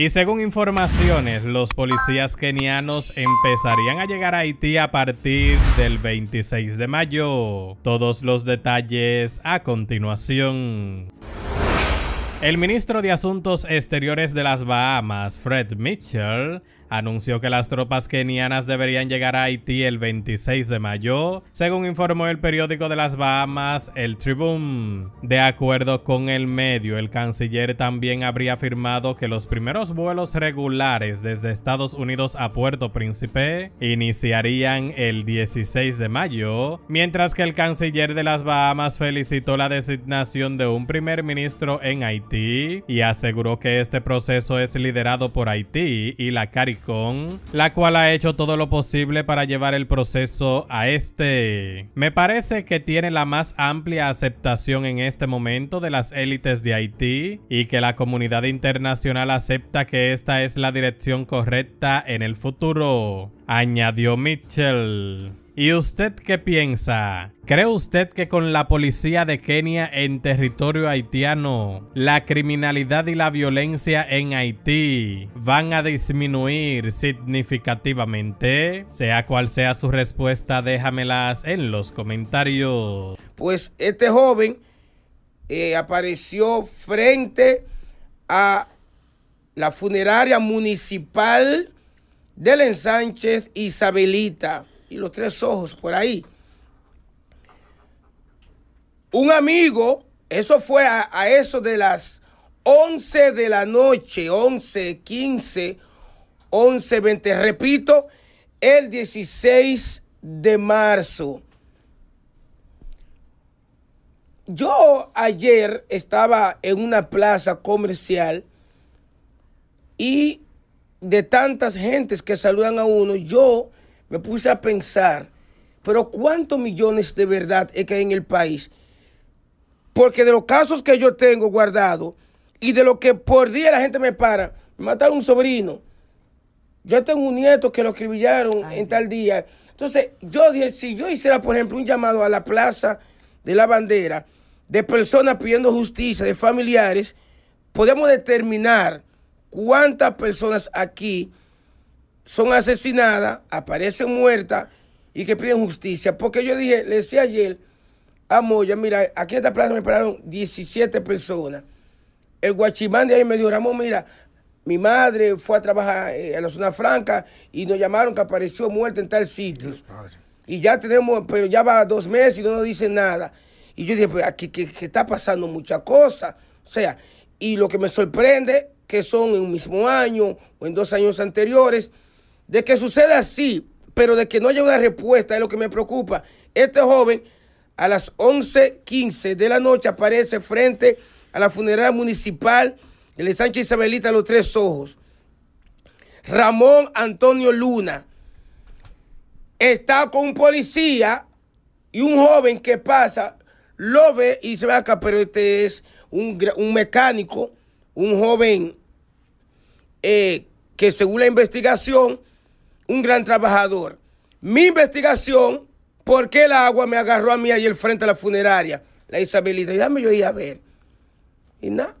Y según informaciones, los policías kenianos empezarían a llegar a Haití a partir del 26 de mayo. Todos los detalles a continuación. El ministro de Asuntos Exteriores de las Bahamas, Fred Mitchell, anunció que las tropas kenianas deberían llegar a Haití el 26 de mayo, según informó el periódico de las Bahamas, el Tribune. De acuerdo con el medio, el canciller también habría afirmado que los primeros vuelos regulares desde Estados Unidos a Puerto Príncipe iniciarían el 16 de mayo, mientras que el canciller de las Bahamas felicitó la designación de un primer ministro en Haití y aseguró que este proceso es liderado por Haití y la caricatura con la cual ha hecho todo lo posible para llevar el proceso a este. Me parece que tiene la más amplia aceptación en este momento de las élites de Haití y que la comunidad internacional acepta que esta es la dirección correcta en el futuro, añadió Mitchell. ¿Y usted qué piensa? ¿Cree usted que con la policía de Kenia en territorio haitiano, la criminalidad y la violencia en Haití van a disminuir significativamente? Sea cual sea su respuesta, déjamelas en los comentarios. Pues este joven eh, apareció frente a la funeraria municipal del Sánchez Isabelita y los tres ojos por ahí. Un amigo, eso fue a, eso de las 11 de la noche, 11, 15, 11, 20, repito, el 16 de marzo. Yo ayer estaba en una plaza comercial y de tantas gentes que saludan a uno, yo me puse a pensar, pero ¿cuántos millones de verdad es que hay en el país? Porque de los casos que yo tengo guardado y de lo que por día la gente me para, me mataron un sobrino. Yo tengo un nieto que lo escribillaron en tal día. Entonces, yo dije, si yo hiciera, por ejemplo, un llamado a la plaza de la bandera de personas pidiendo justicia, de familiares, podemos determinar cuántas personas aquí son asesinadas, aparecen muertas y que piden justicia. Porque yo dije, le decía ayer a Moya, mira, aquí en esta plaza me pararon 17 personas. El guachimán de ahí me dijo, Ramón, mira, mi madre fue a trabajar en eh, la zona franca y nos llamaron que apareció muerta en tal sitio. y ya tenemos, pero ya va dos meses y no nos dicen nada. Y yo dije, pues aquí está pasando muchas cosas. O sea, y lo que me sorprende que son en un mismo año o en dos años anteriores. De que suceda así, pero de que no haya una respuesta es lo que me preocupa. Este joven a las 11.15 de la noche aparece frente a la funeraria municipal de Sánchez Isabelita Los Tres Ojos. Ramón Antonio Luna está con un policía y un joven que pasa, lo ve y se va acá, pero este es un, mecánico, un joven eh, que según la investigación un gran trabajador. Mi investigación, ¿por qué el agua me agarró a mí el frente a la funeraria? La Isabelita, y dame yo ir a ver. Y nada.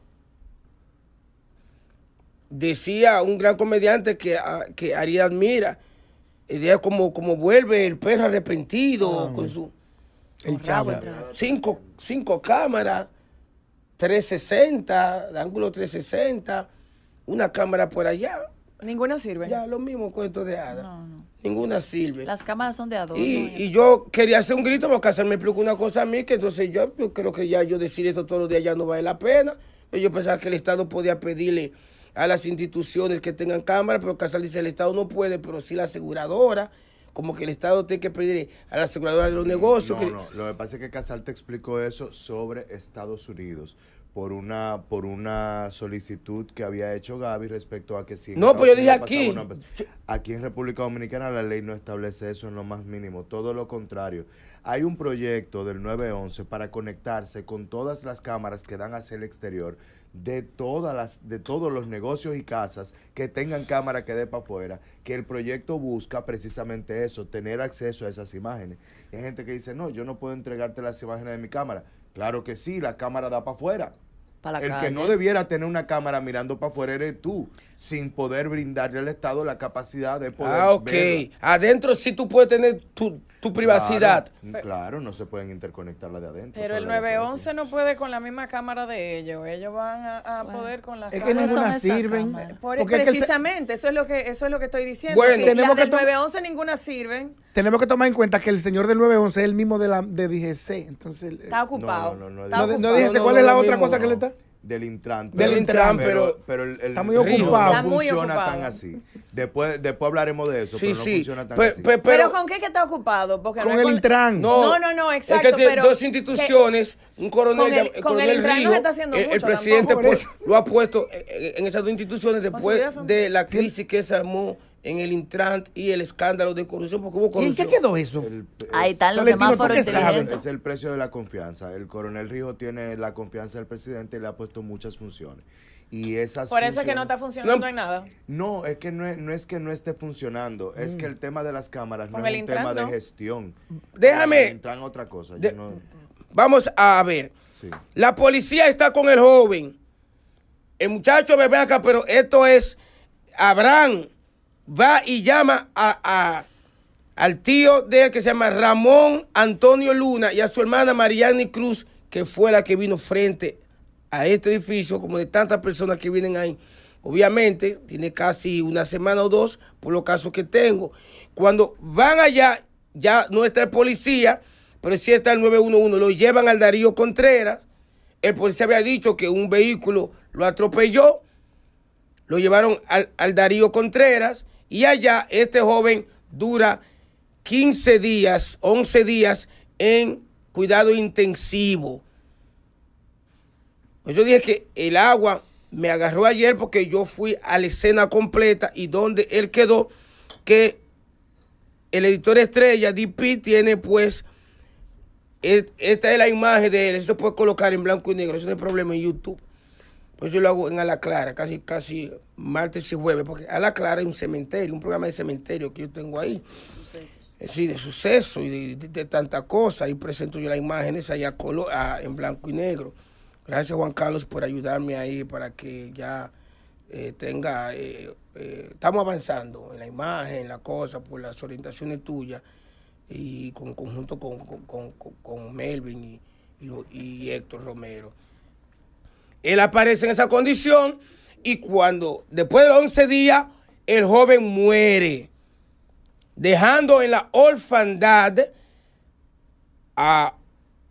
Decía un gran comediante que, ah, que Ari admira, de como, como vuelve el perro arrepentido ah, con su... El chavo. Cinco, cinco cámaras, 360, de ángulo 360, una cámara por allá. Ninguna sirve. Ya, lo mismo cuento de hadas. Ninguna sirve. Las cámaras son de adorno. Eh. Y, yo quería hacer un grito porque Casal me explicó una cosa a mí, que entonces yo, creo que ya yo decir esto todos los días ya no vale la pena. Pues yo pensaba que el Estado podía pedirle a las instituciones que tengan cámaras, pero Casal dice, el Estado no puede, pero sí la aseguradora como que el Estado tiene que pedirle a la aseguradora de los negocios. No, no, lo que pasa es que Casal te explicó eso sobre Estados Unidos por una por una solicitud que había hecho Gaby respecto a que si no pues yo dije aquí aquí en República Dominicana la ley no establece eso en lo más mínimo todo lo contrario hay un proyecto del 911 para conectarse con todas las cámaras que dan hacia el exterior de todas las de todos los negocios y casas que tengan cámara que dé para afuera que el proyecto busca precisamente eso tener acceso a esas imágenes hay gente que dice no yo no puedo entregarte las imágenes de mi cámara Claro que sí, la cámara da para afuera. el que no debiera tener una cámara mirando para afuera eres tú, sin poder brindarle al Estado la capacidad de poder. Ah, ok. Adentro sí tú puedes tener tu, privacidad. Claro, no se pueden interconectar las de adentro. Pero el 911 no puede con la misma cámara de ellos. Ellos van a, poder con las cámaras. Es que ninguna sirven. precisamente, eso, es lo que, eso es lo que estoy diciendo. Bueno, las que 911 ninguna sirven tenemos que tomar en cuenta que el señor del 911 es el mismo de la de DGC. Entonces, eh, está ocupado. No, no, no, no, no, ¿cuál es la otra cosa que le está? Del Intran. Del Intran, pero, está muy ocupado. Está funciona tan así. Después, después hablaremos de eso, sí, pero no funciona tan así. pero, pero, con qué está ocupado? con el Intran. No, no, no, exacto. Es que dos instituciones, un coronel. Con el, con el Intran no se está haciendo el, mucho. El presidente lo ha puesto en esas dos instituciones después de la crisis que se armó en el Intran y el escándalo de corrupción, porque hubo corrupción. ¿Y qué quedó eso? Ahí están los semáforos Es el precio de la confianza. El coronel Rijo tiene la confianza del presidente y le ha puesto muchas funciones. Y esas Por eso es que no está funcionando en nada. No, es que no es, que no esté funcionando, es que el mm. tema de las cámaras no es un tema de gestión. Déjame. entran otra cosa. vamos a ver. La policía está con el joven. El muchacho bebé acá, pero esto es Abraham va y llama a, al tío de él que se llama Ramón Antonio Luna y a su hermana Mariani Cruz, que fue la que vino frente a este edificio, como de tantas personas que vienen ahí. Obviamente, tiene casi una semana o dos por los casos que tengo. Cuando van allá, ya no está el policía, pero sí está el 911. Lo llevan al Darío Contreras. El policía había dicho que un vehículo lo atropelló. Lo llevaron al Darío Contreras y allá este joven dura 15 días, 11 días en cuidado intensivo. Pues yo dije que el agua me agarró ayer porque yo fui a la escena completa y donde él quedó, que el editor estrella, DP, tiene pues, esta es la imagen de él, eso se puede colocar en blanco y negro, eso no es problema en YouTube. Pues yo lo hago en a la clara, casi, casi martes y jueves, porque a la clara hay un cementerio, un programa de cementerio que yo tengo ahí. Sucesos. Eh, sí, de suceso y de, tanta cosa. Ahí presento yo las imágenes en blanco y negro. Gracias Juan Carlos por ayudarme ahí para que ya eh, tenga... Eh, estamos avanzando en la imagen, en la cosa, por las orientaciones tuyas y con conjunto con, Melvin y Héctor Romero. Él aparece en esa condición y cuando, después de 11 días, el joven muere, dejando en la orfandad a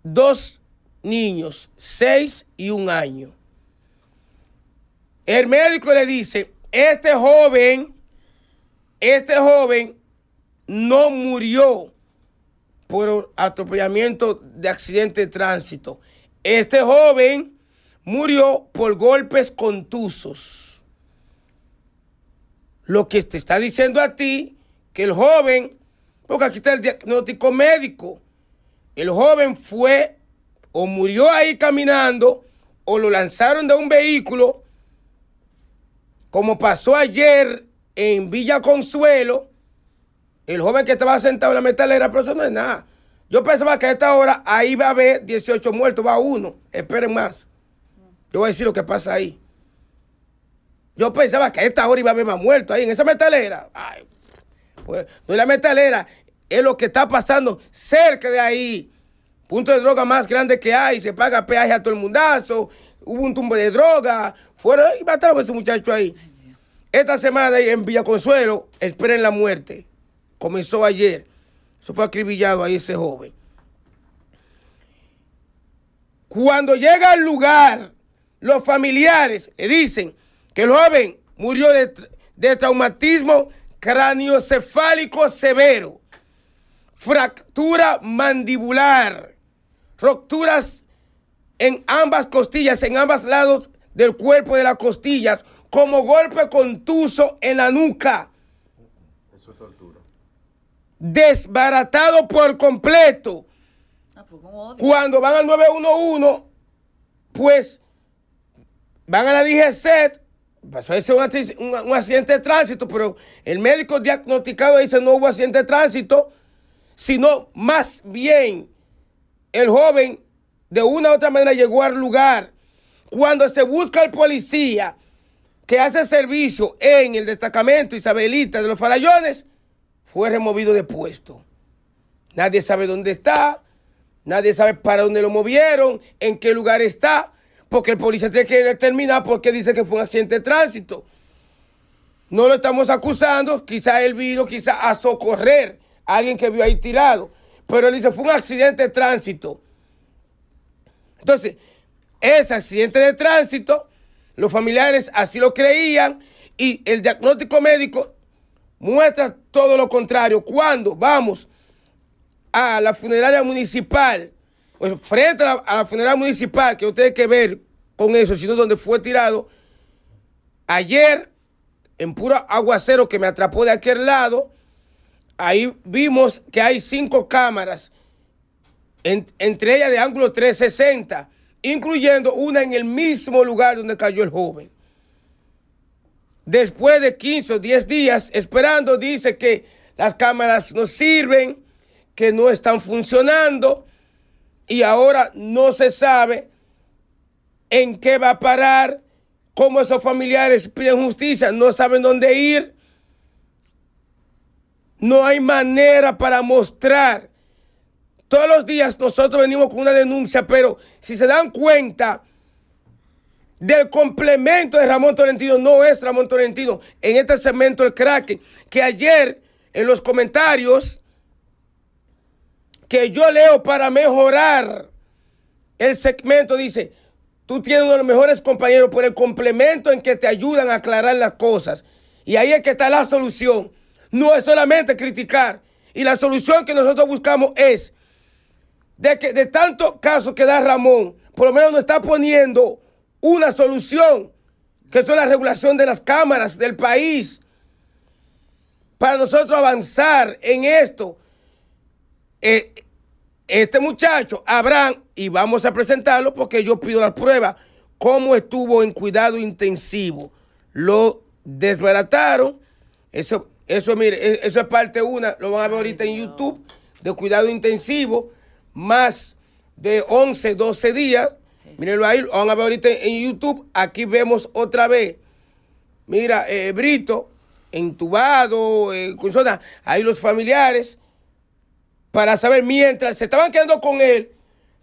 dos niños, seis y un año. El médico le dice, este joven, este joven no murió por atropellamiento de accidente de tránsito. Este joven murió por golpes contusos. Lo que te está diciendo a ti, que el joven, porque aquí está el diagnóstico médico, el joven fue o murió ahí caminando o lo lanzaron de un vehículo, como pasó ayer en Villa Consuelo, el joven que estaba sentado en la metalera, pero eso no es nada. Yo pensaba que a esta hora ahí va a haber 18 muertos, va uno, esperen más. Yo voy a decir lo que pasa ahí. Yo pensaba que a esta hora iba a haber más ahí en esa metalera. Pues, no es la metalera, es lo que está pasando cerca de ahí. Punto de droga más grande que hay, se paga peaje a todo el mundazo, hubo un tumbo de droga, fueron y mataron a ese muchacho ahí. Esta semana en Villa Consuelo, esperen la muerte. Comenzó ayer. Eso fue acribillado ahí ese joven. Cuando llega al lugar, los familiares eh, dicen que el joven murió de, traumatismo craniocefálico severo, fractura mandibular, rupturas en ambas costillas, en ambos lados del cuerpo de las costillas, como golpe contuso en la nuca. Eso es tortura. Desbaratado por completo. Ah, pues, Cuando van al 911, pues van a la DGC, pasó ese un, un, accidente de tránsito, pero el médico diagnosticado dice no hubo accidente de tránsito, sino más bien el joven de una u otra manera llegó al lugar. Cuando se busca el policía que hace servicio en el destacamento Isabelita de los Farallones, fue removido de puesto. Nadie sabe dónde está, nadie sabe para dónde lo movieron, en qué lugar está porque el policía tiene que determinar por qué dice que fue un accidente de tránsito. No lo estamos acusando, quizá él vino quizá a socorrer a alguien que vio ahí tirado, pero él dice fue un accidente de tránsito. Entonces, ese accidente de tránsito, los familiares así lo creían y el diagnóstico médico muestra todo lo contrario. Cuando vamos a la funeraria municipal pues, frente a la, funeral municipal, que usted tiene que ver con eso, sino donde fue tirado, ayer, en puro aguacero que me atrapó de aquel lado, ahí vimos que hay cinco cámaras, entre ellas de ángulo 360, incluyendo una en el mismo lugar donde cayó el joven. Después de 15 o 10 días esperando, dice que las cámaras no sirven, que no están funcionando y ahora no se sabe en qué va a parar, cómo esos familiares piden justicia, no saben dónde ir. No hay manera para mostrar. Todos los días nosotros venimos con una denuncia, pero si se dan cuenta del complemento de Ramón Tolentino, no es Ramón Tolentino, en este segmento el crack, que ayer en los comentarios que yo leo para mejorar el segmento, dice, tú tienes uno de los mejores compañeros por el complemento en que te ayudan a aclarar las cosas. Y ahí es que está la solución. No es solamente criticar. Y la solución que nosotros buscamos es de que de que da Ramón, por lo menos nos está poniendo una solución, que es la regulación de las cámaras del país, para nosotros avanzar en esto eh, este muchacho, Abraham, y vamos a presentarlo porque yo pido la prueba cómo estuvo en cuidado intensivo. Lo desbarataron. Eso, eso, mire, e, eso es parte una, lo van a ver ahorita en YouTube, de cuidado intensivo, más de 11, 12 días. Mírenlo ahí, lo van a ver ahorita en YouTube. Aquí vemos otra vez. Mira, eh, Brito, entubado, eh, ahí los familiares para saber, mientras se estaban quedando con él,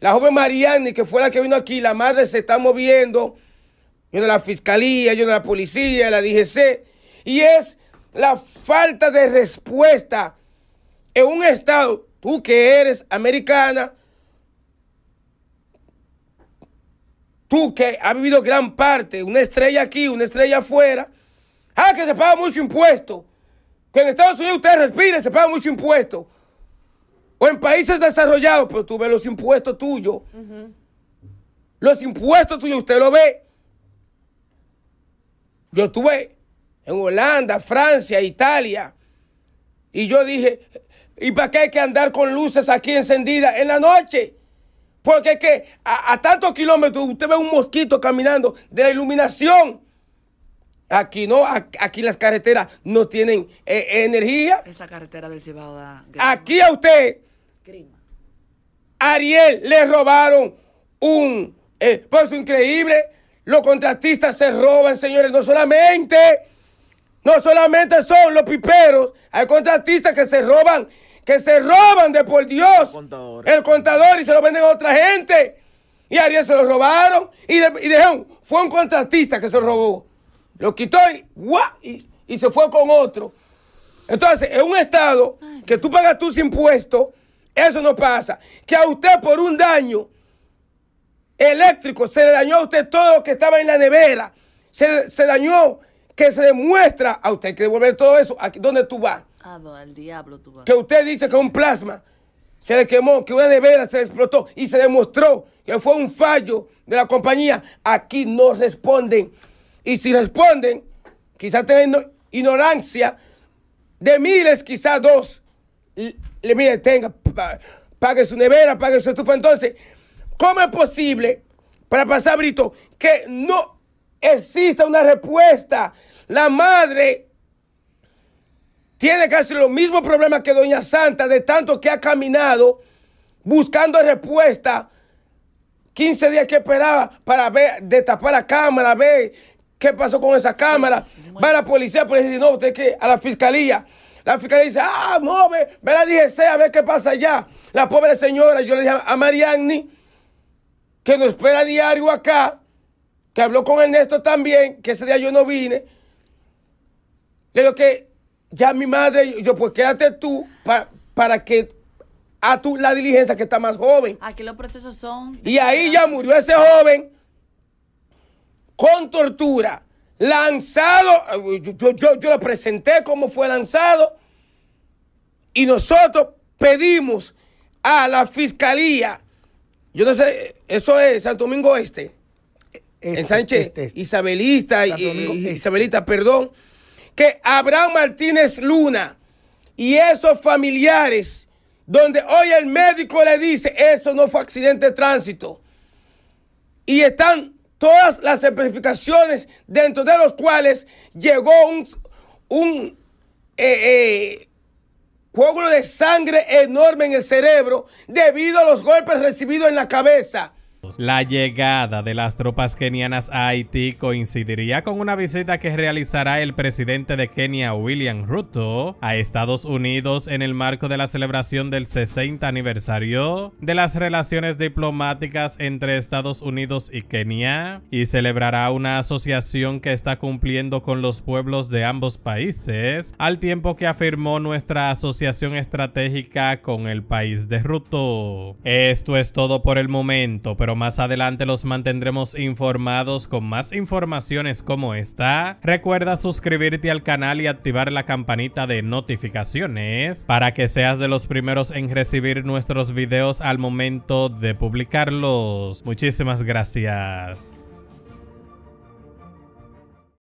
la joven Mariani, que fue la que vino aquí, la madre se está moviendo, yo en la fiscalía, yo en la policía, la DGC, y es la falta de respuesta en un estado, tú que eres americana, tú que has vivido gran parte, una estrella aquí, una estrella afuera, ah, que se paga mucho impuesto, que en Estados Unidos usted respire, se paga mucho impuesto. O en países desarrollados, pero tú ves los impuestos tuyos. Los impuestos tuyos, usted lo ve. Yo estuve en Holanda, Francia, Italia. Y yo dije, ¿y para qué hay que andar con luces aquí encendidas en la noche? Porque es que a, tantos kilómetros usted ve un mosquito caminando de la iluminación. Aquí no, aquí las carreteras no tienen eh, energía. Esa carretera del Aquí a usted Ariel le robaron un... Eh, por eso increíble, los contratistas se roban, señores, no solamente... No solamente son los piperos, hay contratistas que se roban, que se roban de por Dios el contador, y se lo venden a otra gente. Y Ariel se lo robaron y, de, fue un contratista que se robó. Lo quitó y, y, y se fue con otro. Entonces, es un estado que tú pagas tus impuestos eso no pasa. Que a usted por un daño eléctrico se le dañó a usted todo lo que estaba en la nevera. Se, se dañó que se demuestra a usted que devolver todo eso. Aquí, ¿Dónde tú vas? Ah, al diablo tú vas. Que usted dice que un plasma se le quemó, que una nevera se explotó y se demostró que fue un fallo de la compañía. Aquí no responden. Y si responden, quizás teniendo ignorancia de miles, quizás dos, le mire, tenga, pague su nevera, pague su estufa. Entonces, ¿cómo es posible, para pasar Brito, que no exista una respuesta? La madre tiene casi los mismos problemas que Doña Santa, de tanto que ha caminado buscando respuesta. 15 días que esperaba para ver, destapar la cámara, ver qué pasó con esa cámara. Va a la policía, no, usted que a la fiscalía. La fiscal dice, ah, no, ve, la DGC a ver qué pasa allá. La pobre señora, yo le dije a Mariani, que nos espera diario acá, que habló con Ernesto también, que ese día yo no vine. Le digo que ya mi madre, yo pues quédate tú para, para que a tú la diligencia que está más joven. Aquí los procesos son... Y ahí ya murió ese joven con tortura lanzado, yo, yo, lo presenté como fue lanzado, y nosotros pedimos a la fiscalía, yo no sé, eso es Santo Domingo Este, en Sánchez, este, este. Isabelista, este. Isabelita, perdón, que Abraham Martínez Luna y esos familiares, donde hoy el médico le dice, eso no fue accidente de tránsito, y están todas las especificaciones dentro de los cuales llegó un, un eh, eh, de sangre enorme en el cerebro debido a los golpes recibidos en la cabeza. La llegada de las tropas kenianas a Haití coincidiría con una visita que realizará el presidente de Kenia William Ruto a Estados Unidos en el marco de la celebración del 60 aniversario de las relaciones diplomáticas entre Estados Unidos y Kenia y celebrará una asociación que está cumpliendo con los pueblos de ambos países al tiempo que afirmó nuestra asociación estratégica con el país de Ruto. Esto es todo por el momento, pero más adelante los mantendremos informados con más informaciones como esta. Recuerda suscribirte al canal y activar la campanita de notificaciones para que seas de los primeros en recibir nuestros videos al momento de publicarlos. Muchísimas gracias.